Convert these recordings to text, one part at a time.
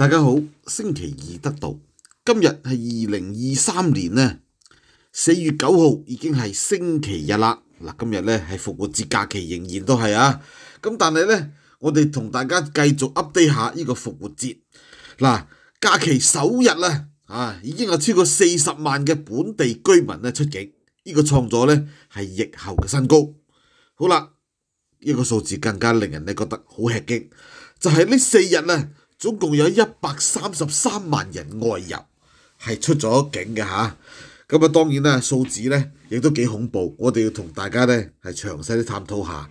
大家好，星期二得到，今日系二零二三年呢四月九号，已经系星期日啦。嗱，今日咧系复活节假期，仍然都系啊。咁但系咧，我哋同大家继续 update 下呢个复活节。嗱，假期首日咧啊已经有超过四十万嘅本地居民咧出境，呢个创咗咧系疫后嘅新高。好啦，呢个数字更加令人咧觉得好吃惊，就系呢四日咧。总共有一百三十三万人外游，系出咗境嘅吓。咁啊，当然啦，数字咧亦都几恐怖。我哋要同大家咧系详细啲探讨下。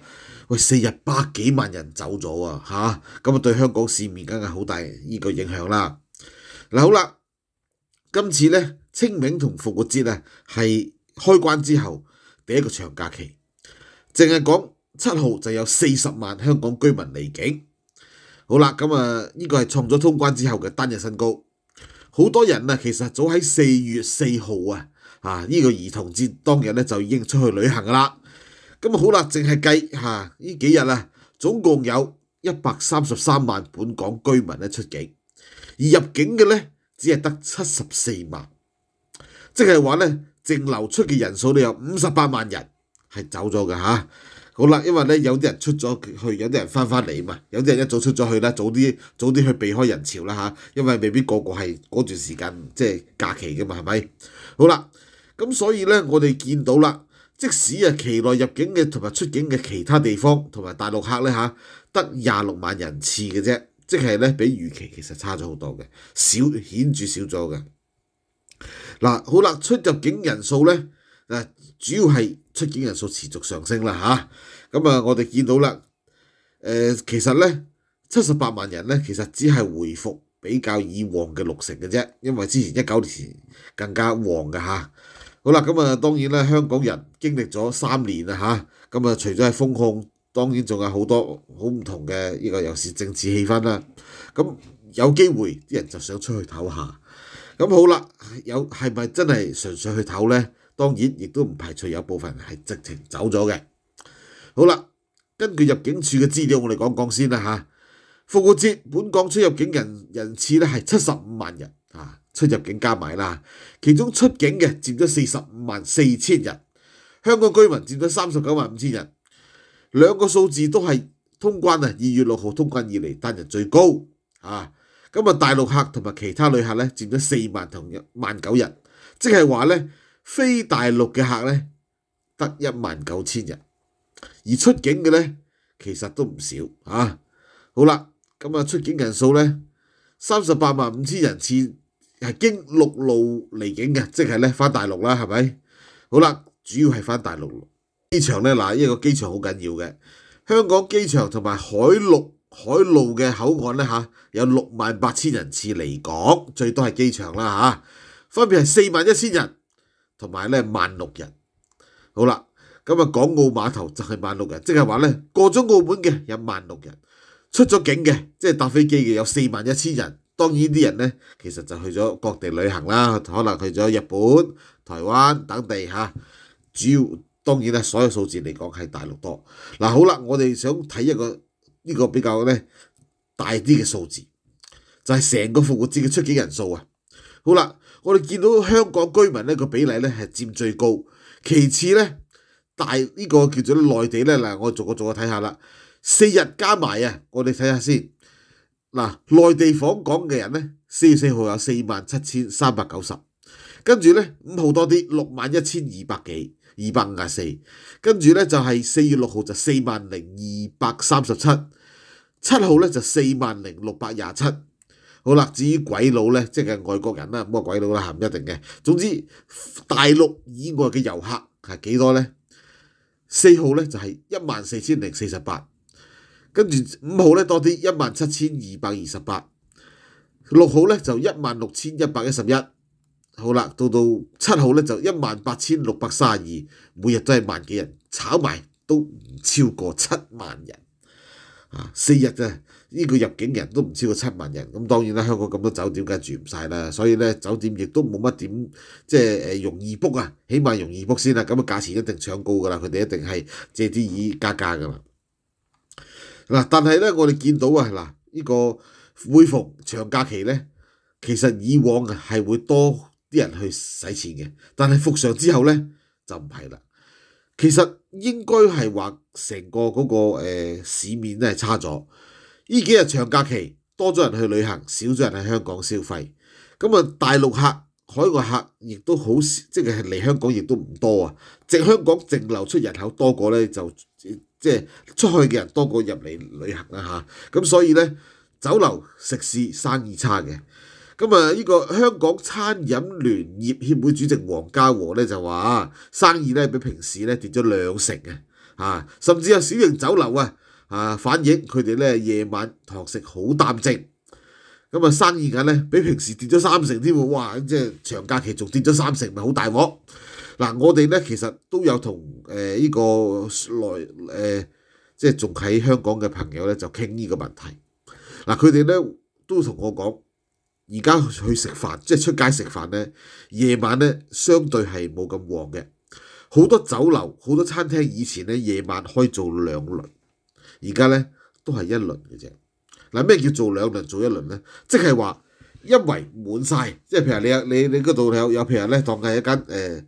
喂，四日百几万人走咗啊，吓！咁啊，对香港市面梗系好大呢个影响啦。嗱，好啦，今次咧清明同复活节啊，系开关之后第一个长假期。净系讲七号就有四十万香港居民离境。好啦，咁啊，呢個係创咗通關之後嘅單日新高。好多人啊，其實早喺四月四號啊，啊，呢個兒童節當日咧就已經出去旅行噶啦。咁好啦，淨係計吓呢幾日啊，總共有一百三十三萬本港居民咧出境，而入境嘅咧只係得七十四萬，即係話咧淨流出嘅人數都有五十八萬人。係走咗嘅嚇，好啦，因為咧有啲人出咗去，有啲人翻翻嚟啊嘛，有啲人一早出咗去啦，早啲早啲去避開人潮啦嚇，因為未必個個係嗰段時間即係假期嘅嘛係咪？好啦，咁所以咧我哋見到啦，即使啊期內入境嘅同埋出境嘅其他地方同埋大陸客咧嚇，得廿六萬人次嘅啫，即係咧比預期其實差咗好多嘅，少顯著少咗嘅。嗱好啦，出入境人數咧。主要係出境人數持續上升啦嚇，咁啊我哋見到啦，誒其實咧七十八萬人咧，其實只係回復比較以往嘅六成嘅啫，因為之前一九年更加旺嘅嚇。好啦，咁啊當然咧，香港人經歷咗三年啦嚇，咁啊除咗係封控，當然仲有好多好唔同嘅呢個又是政治氣氛啦。咁有機會啲人就想出去唞下，咁好啦，有係咪真係純粹去唞咧？當然，亦都唔排除有部分係直情走咗嘅。好啦，根據入境處嘅資料，我哋講講先啦嚇。復活節本港出入境人人次咧係七十五萬人啊，出入境加埋啦。其中出境嘅佔咗四十五萬四千人，香港居民佔咗三十九萬五千人，兩個數字都係通關啊！二月六號通關以嚟單日最高啊。咁啊，大陸客同埋其他旅客咧佔咗四萬同一萬九人，即係話咧。非大陸嘅客咧得一萬九千人，而出境嘅咧其實都唔少啊。好啦，咁啊出境人數咧三十八萬五千人次係經陸路離境嘅，即係咧翻大陸啦，係咪？好啦，主要係翻大陸機場咧嗱，呢個機場好緊要嘅。香港機場同埋海陸海路嘅口岸咧嚇有六萬八千人次嚟港，最多係機場啦嚇，分別係四萬一千人。同埋咧萬六人，好啦，咁啊港澳碼頭就係萬六人，即係話咧過咗澳門嘅有萬六人，出咗境嘅即係搭飛機嘅有四萬一千人，當然啲人咧其實就去咗各地旅行啦，可能去咗日本、台灣等地嚇。主要當然啦，所有數字嚟講係大陸多。嗱好啦，我哋想睇一個呢個比較咧大啲嘅數字，就係成個復活節嘅出境人數啊！好啦，我哋見到香港居民呢個比例咧係佔最高，其次咧大呢個叫做內地咧嗱，我逐個逐個睇下啦。四日加埋啊，我哋睇下先嗱，內地訪港嘅人咧，四月四號有四萬七千三百九十，跟住咧五號多啲六萬一千二百幾二百五廿四，跟住咧就係四月六號就四萬零二百三十七，七號咧就四萬零六百廿七。好啦，至於鬼佬咧，即係外國人啦，咁啊鬼佬啦，唔一定嘅。總之大陸以外嘅遊客係幾多咧？四號咧就係一萬四千零四十八，跟住五號咧多啲一萬七千二百二十八，六號咧就一萬六千一百一十一。好啦，到到七號咧就一萬八千六百十二，每日都係萬幾人，炒埋都唔超過七萬人。啊，四日啫～呢個入境人都唔超過七萬人，咁當然啦，香港咁多酒店梗係住唔晒啦，所以咧酒店亦都冇乜點即係容易 book 啊，起碼容易 book 先啦，咁啊價錢一定搶高㗎啦，佢哋一定係借啲椅加價㗎啦。嗱，但係咧我哋見到啊，嗱呢個恢復長假期咧，其實以往係會多啲人去使錢嘅，但係復常之後咧就唔係啦。其實應該係話成個嗰個市面咧係差咗。呢幾日長假期多咗人去旅行，少咗人喺香港消費，咁啊大陸客、海外客亦都好少，即係嚟香港亦都唔多啊！直香港淨流出人口多過咧，就即係出去嘅人多過入嚟旅行啦嚇，咁所以咧酒樓食肆生意差嘅，咁啊呢個香港餐飲聯業協會主席黃家和咧就話生意咧比平時咧跌咗兩成啊，甚至有小型酒樓啊。啊！反映佢哋咧夜晚堂食好淡靜，咁啊生意緊咧比平時跌咗三成添喎，哇！即係長假期仲跌咗三成，咪好大鑊。嗱，我哋咧其實都有同誒依個來誒，即係仲喺香港嘅朋友咧就傾呢個問題。嗱，佢哋咧都同我講，而家去食飯，即係出街食飯咧，夜晚咧相對係冇咁旺嘅，好多酒樓好多餐廳以前咧夜晚開做兩輪。而家咧都係一輪嘅啫。嗱咩叫做兩輪做一輪咧？即係話一圍滿曬，即係譬如你你你嗰度有有譬如咧當係一間誒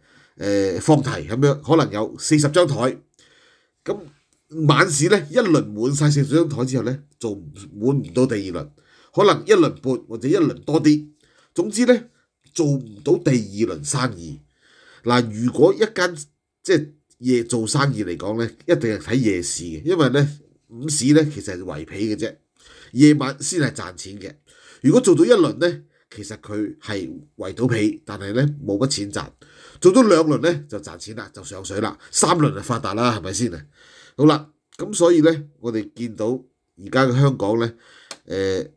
誒放題咁樣，可能有四十張台。咁晚市咧一輪滿曬四十張台之後咧，做滿唔到第二輪，可能一輪半或者一輪多啲。總之咧做唔到第二輪生意。嗱，如果一間即係夜做生意嚟講咧，一定係睇夜市嘅，因為咧。午市咧其實係圍皮嘅啫，夜晚先係賺錢嘅。如果做到一輪咧，其實佢係圍到皮，但係咧冇乜錢賺。做咗兩輪咧就賺錢啦，就上水啦。三輪就發達啦，係咪先啊？好啦，咁所以咧，我哋見到而家嘅香港咧，誒，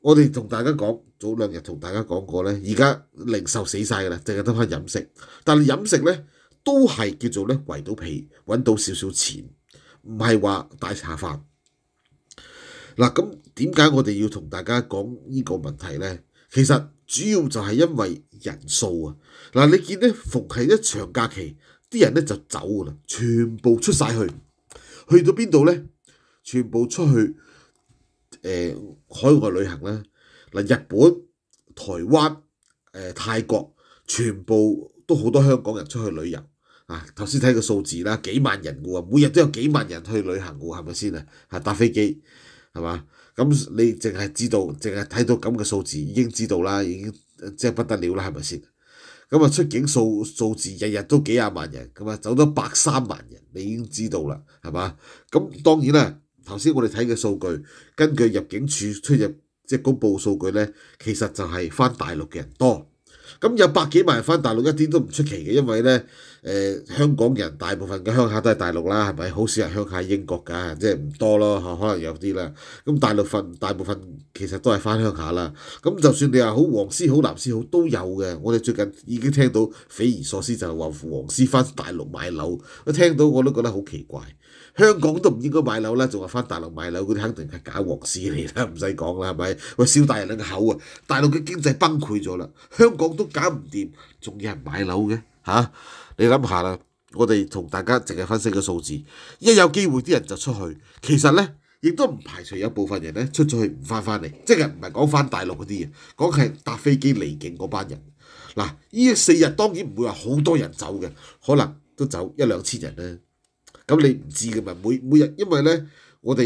我哋同大家講，早兩日同大家講過咧，而家零售死曬㗎啦，淨係得翻飲食。但係飲食咧都係叫做咧圍到皮，揾到少少錢。唔係話大茶飯嗱，咁點解我哋要同大家講呢個問題呢？其實主要就係因為人數啊，嗱，你見咧，逢係一長假期，啲人咧就走噶啦，全部出曬去，去到邊度呢？全部出去誒海外旅行啦，嗱，日本、台灣、誒泰國，全部都好多香港人出去旅遊。啊！頭先睇個數字啦，幾萬人喎，每日都有幾萬人去旅行喎，係咪先啊？嚇搭飛機係嘛？咁你淨係知道，淨係睇到咁嘅數字，已經知道啦，已經即係不得了啦，係咪先？咁啊，出境數數字日日都幾廿萬人，咁啊走咗百三萬人，你已經知道啦，係嘛？咁當然啦，頭先我哋睇嘅數據，根據入境處出入即係公佈數據咧，其實就係翻大陸嘅人多。咁有百幾萬人翻大陸，一啲都唔出奇嘅，因為咧。誒香港人大部分嘅鄉下都係大陸啦，係咪？好少人鄉下英國㗎，即係唔多咯可能有啲啦。咁大陸份大部分其實都係翻鄉下啦。咁就算你話好黃絲好藍絲好都有嘅。我哋最近已經聽到匪夷所思，就係話黃絲翻大陸買樓。我聽到我都覺得好奇怪。香港都唔應該買樓啦，仲話翻大陸買樓嗰啲肯定係假黃絲嚟啦，唔使講啦，係咪？喂，少大人口啊！大陸嘅經濟崩潰咗啦，香港都搞唔掂，仲有人買樓嘅嚇？你諗下啦，我哋同大家淨係分析個數字，一有機會啲人就出去，其實呢，亦都唔排除有部分人呢出咗去唔翻翻嚟，即係唔係講翻大陸嗰啲嘢，講係搭飛機離境嗰班人。嗱，呢四日當然唔會話好多人走嘅，可能都走一兩千人呢。咁你唔知嘅嘛？每每日因為呢，我哋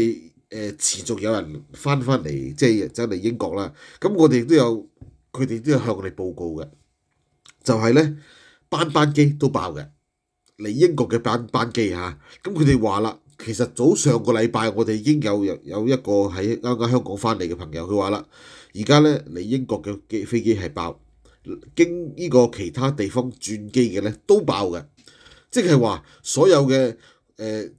誒持續有人翻翻嚟，即係走嚟英國啦。咁我哋都有佢哋都有向我哋報告嘅，就係呢。班班機都爆嘅，嚟英國嘅班班機嚇，咁佢哋話啦，其實早上個禮拜我哋已經有有有一個喺啱啱香港翻嚟嘅朋友，佢話啦，而家咧嚟英國嘅機飛機係爆，經呢個其他地方轉機嘅咧都爆嘅，即係話所有嘅誒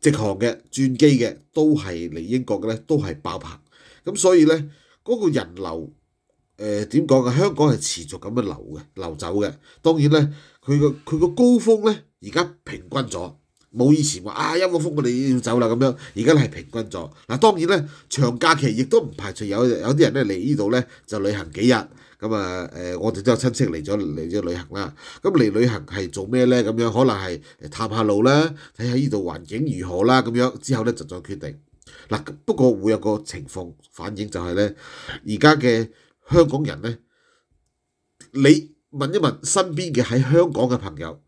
直航嘅轉機嘅都係嚟英國嘅咧都係爆棚，咁所以咧嗰個人流。誒點講啊？香港係持續咁樣流嘅，流走嘅。當然咧，佢個佢個高峰咧，而家平均咗，冇以前話啊一個峯我哋要走啦咁樣。而家係平均咗嗱。當然咧，長假期亦都唔排除有有啲人咧嚟呢度咧就旅行幾日。咁啊誒，我哋都有親戚嚟咗嚟咗旅行啦。咁嚟旅行係做咩咧？咁樣可能係探下路啦，睇下呢度環境如何啦，咁樣之後咧就再決定。嗱不過會有個情況反映就係咧，而家嘅。香港人呢，你問一問身邊嘅喺香港嘅朋友，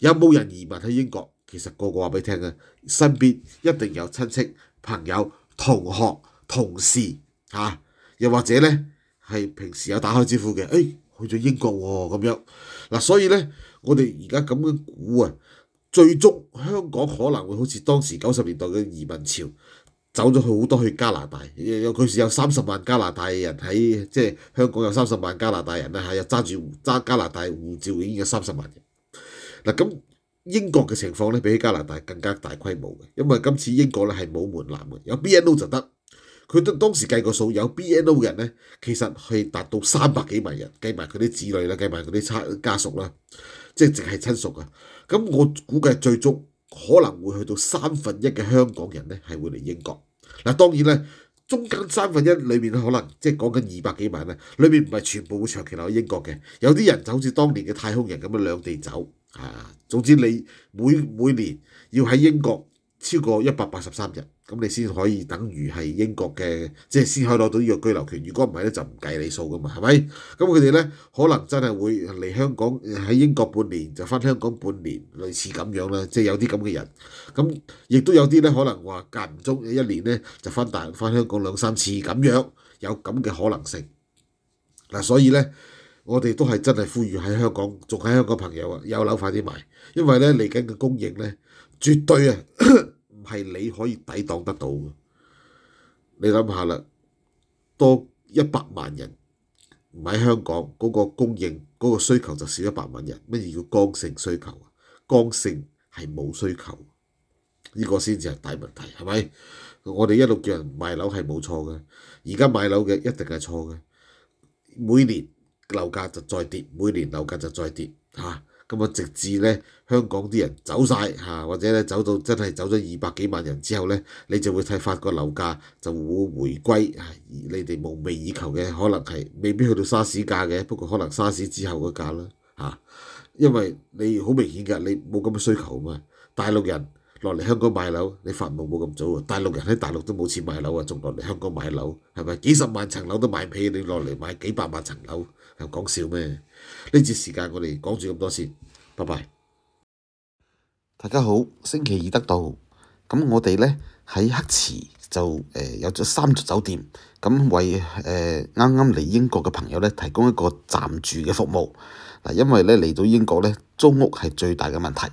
有冇人移民喺英國？其實個個話俾你聽嘅，身邊一定有親戚、朋友、同學、同事嚇，又或者呢，係平時有打開支付嘅，誒去咗英國喎咁樣。嗱，所以呢，我哋而家咁樣估啊，最終香港可能會好似當時九十年代嘅移民潮。走咗去好多去加拿大，有佢有三十万加拿大人喺，即系香港有三十万加拿大人咧，吓又揸住揸加拿大护照，已经有三十万人。嗱咁英國嘅情況咧，比起加拿大更加大規模嘅，因為今次英國咧係冇門檻嘅，有 BNO 就得。佢都當時計個數，有 BNO 嘅人咧，其實係達到三百幾萬人，計埋佢啲子女啦，計埋佢啲親家屬啦，即係淨係親屬啊。咁我估計最足。可能會去到三分一嘅香港人咧，係會嚟英國。嗱，當然咧，中間三分一裏面可能即係講緊二百幾萬咧，裏面唔係全部會長期留喺英國嘅。有啲人就好似當年嘅太空人咁樣兩地走。啊，總之你每每年要喺英國超過一百八十三日。咁你先可以等於係英國嘅，即係先可以攞到呢個居留權。如果唔係咧，就唔計你數噶嘛，係咪？咁佢哋咧可能真係會嚟香港喺英國半年就翻香港半年，類似咁樣啦。即係有啲咁嘅人。咁亦都有啲咧，可能話間唔中一年咧就翻大翻香港兩三次，咁樣有咁嘅可能性。嗱，所以咧我哋都係真係呼籲喺香港，仲喺香港朋友啊，有樓快啲買，因為咧嚟緊嘅供應咧絕對啊！唔係你可以抵擋得到嘅，你諗下啦，多一百萬人唔喺香港，嗰個供應嗰個需求就少一百萬人。乜嘢叫剛性需求啊？剛性係冇需求，呢個先至係大問題，係咪？我哋一路叫人買樓係冇錯嘅，而家買樓嘅一定係錯嘅。每年樓價就再跌，每年樓價就再跌嚇。咁啊，直至咧香港啲人走曬嚇，或者咧走到真係走咗二百幾萬人之後咧，你就會睇法國樓價就會回歸，你哋夢寐以求嘅可能係未必去到沙士價嘅，不過可能沙士之後嘅價啦嚇，因為你好明顯㗎，你冇咁嘅需求啊嘛，大陸人。落嚟香港買樓，你發夢冇咁早喎！大陸人喺大陸都冇錢買樓啊，仲落嚟香港買樓，係咪幾十萬層樓都買唔起？你落嚟買幾百萬層樓，係講笑咩？呢節時間我哋講住咁多先，拜拜。大家好，星期二得到咁我哋咧喺黑池就誒有咗三座酒店，咁為誒啱啱嚟英國嘅朋友咧提供一個暫住嘅服務。嗱，因為咧嚟到英國咧租屋係最大嘅問題。